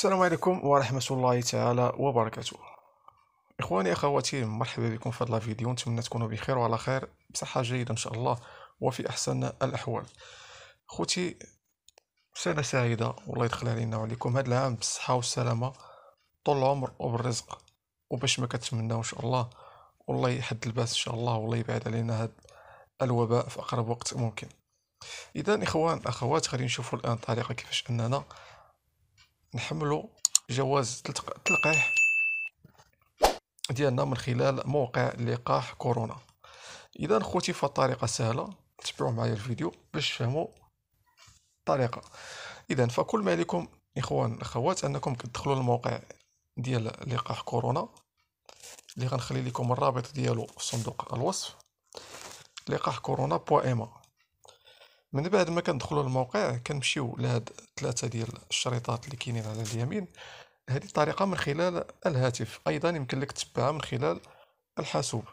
السلام عليكم ورحمة الله تعالى وبركاته إخواني أخواتي مرحبا بكم في هذا الفيديو نتمنى تكونوا بخير وعلى خير بصحة جيدة إن شاء الله وفي أحسن الأحوال خوتي سنة سعيدة والله يدخل علينا وعليكم هذا العام بالصحة والسلامة طول العمر وبالرزق وباش ما كتمناو إن شاء الله والله يحد الباس إن شاء الله والله يبعد علينا هذا الوباء في أقرب وقت ممكن إذا إخوان أخوات خلينا نشوفوا الآن طريقة كيفاش أننا نحملوا جواز التلقيح ديالنا من خلال موقع لقاح كورونا اذا خوتي فالطريقه سهله تبعوا معايا الفيديو باش تفهموا الطريقه اذا فكل ما عليكم اخوان اخوات انكم تدخلوا الموقع ديال لقاح كورونا اللي غنخلي لكم الرابط ديالو في صندوق الوصف لقاح كورونا بوا ايما من بعد ما كندخلوا للموقع كنمشيو لهاد ثلاثه ديال الشريطات اللي كاينين على اليمين هذه الطريقه من خلال الهاتف ايضا يمكن لك تتبعها من خلال الحاسوب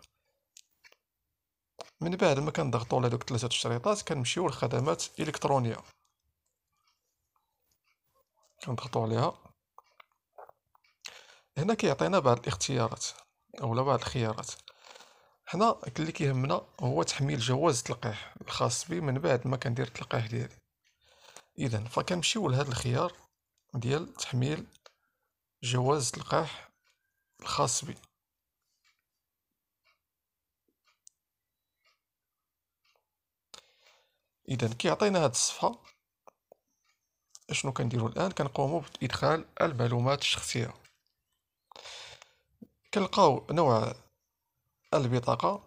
من بعد ما كنضغطوا على دوك ثلاثه الشريطات كنمشيو للخدمات الالكترونيه كنضغطوا عليها هنا كيعطينا بعض الاختيارات اولا بعض الخيارات حنا اللي كيهمنا هو تحميل جواز التلقيح الخاص بي من بعد ما كندير التلقيح ديالي اذا فكنمشيو لهذا الخيار ديال تحميل جواز التلقيح الخاص بي اذا كيعطينا هاد الصفحه اشنو كنديرو الان كنقومو بادخال المعلومات الشخصيه كنلقاو نوع البطاقة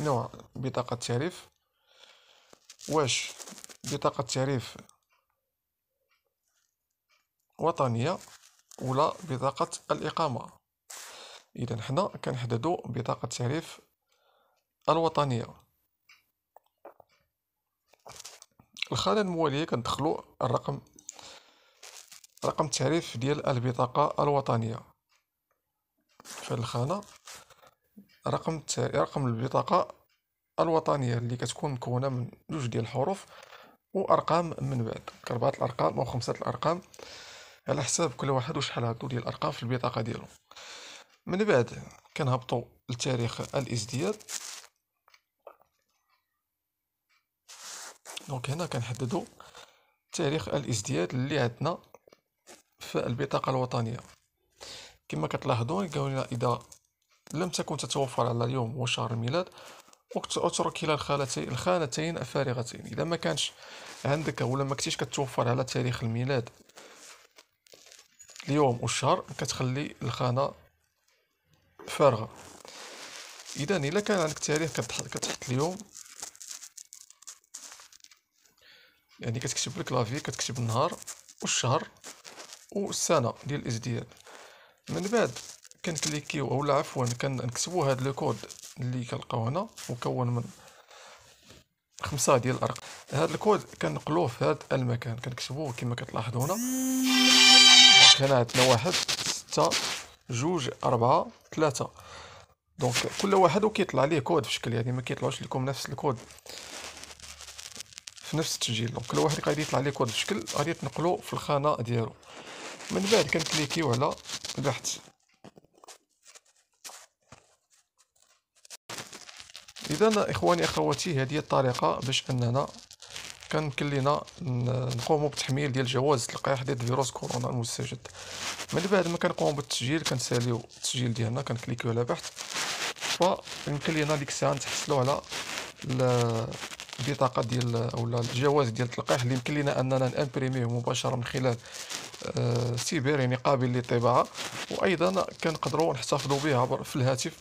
نوع بطاقة التعريف واش بطاقة التعريف وطنية ولا بطاقة الإقامة إذا حنا كنحددو بطاقة التعريف الوطنية الخانة الموالية كندخلو الرقم رقم التعريف ديال البطاقة الوطنية في الخانة رقم رقم البطاقة الوطنية اللي كتكون مكونة من جوج ديال الحروف وأرقام من بعد أربعة الأرقام أو خمسة الأرقام على حساب كل واحد وشحال عندو ديال الأرقام في البطاقة ديالو من بعد كنهبطو لتاريخ الازدياد دونك هنا كنحددو تاريخ الازدياد اللي عندنا في البطاقة الوطنية كما كتلاحظون قالوا لنا اذا لم تكن تتوفر على اليوم وشهر الميلاد اترك الى الخانتين الخانتين فارغتين اذا ما كانش عندك ولا ما كنتيش كتوفر على تاريخ الميلاد اليوم والشهر كتخلي الخانه فارغه اذا الا كان عندك تاريخ كتحط كتحط اليوم يعني كتكتب لك لافي كتكتب النهار والشهر والسنه ديال الازدياد من بعد كنكليكيو اولا عفوا كنكتبو هاد لو كود اللي كنلقاو هنا مكون من خمسة ديال الارقام هاد الكود كنقلوه في هاد المكان كنكتبوه كما كتلاحظوا هنا هنا عندنا واحد ستة جوج أربعة ثلاثة دونك كل واحد وكيطلع ليه كود في شكل يعني ما كيطلعوش لكم نفس الكود في نفس التسجيل دونك كل واحد غادي يطلع ليه كود في شكل غادي تنقلو في الخانة ديالو من بعد كنكليكيو على البحث اذا اخواني اخواتي هذه الطريقه باش اننا كنكلينا نقوموا بتحميل ديال جواز اللقاح ديال فيروس كورونا المستجد من بعد ما كنقوموا بالتسجيل كنساليو التسجيل ديالنا كنكليكيو على بحث فيمكن لينا ديك الساعه نتحصلوا على البطاقه ديال ولا الجواز ديال التلقيح اللي يمكن لينا اننا نامبريميه مباشره من خلال سيبر يعني قابل للطباعه وايضا كنقدروا نحتفظوا بها عبر في الهاتف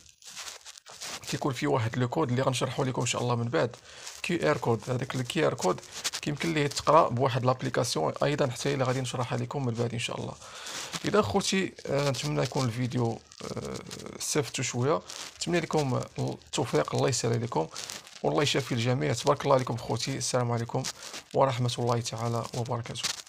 كيكون فيه واحد لو كود اللي غنشرحو لكم ان شاء الله من بعد كيو ار كود هذاك الكي ار كود كيمكن ليه تقرا بواحد لابليكاسيون ايضا حتى هي غادي نشرحها لكم من بعد ان شاء الله اذا خوتي آه، نتمنى يكون الفيديو استفدتو آه، شويه نتمنى لكم التوفيق الله يسهل عليكم والله يشافي الجميع تبارك الله عليكم خوتي السلام عليكم ورحمه الله تعالى وبركاته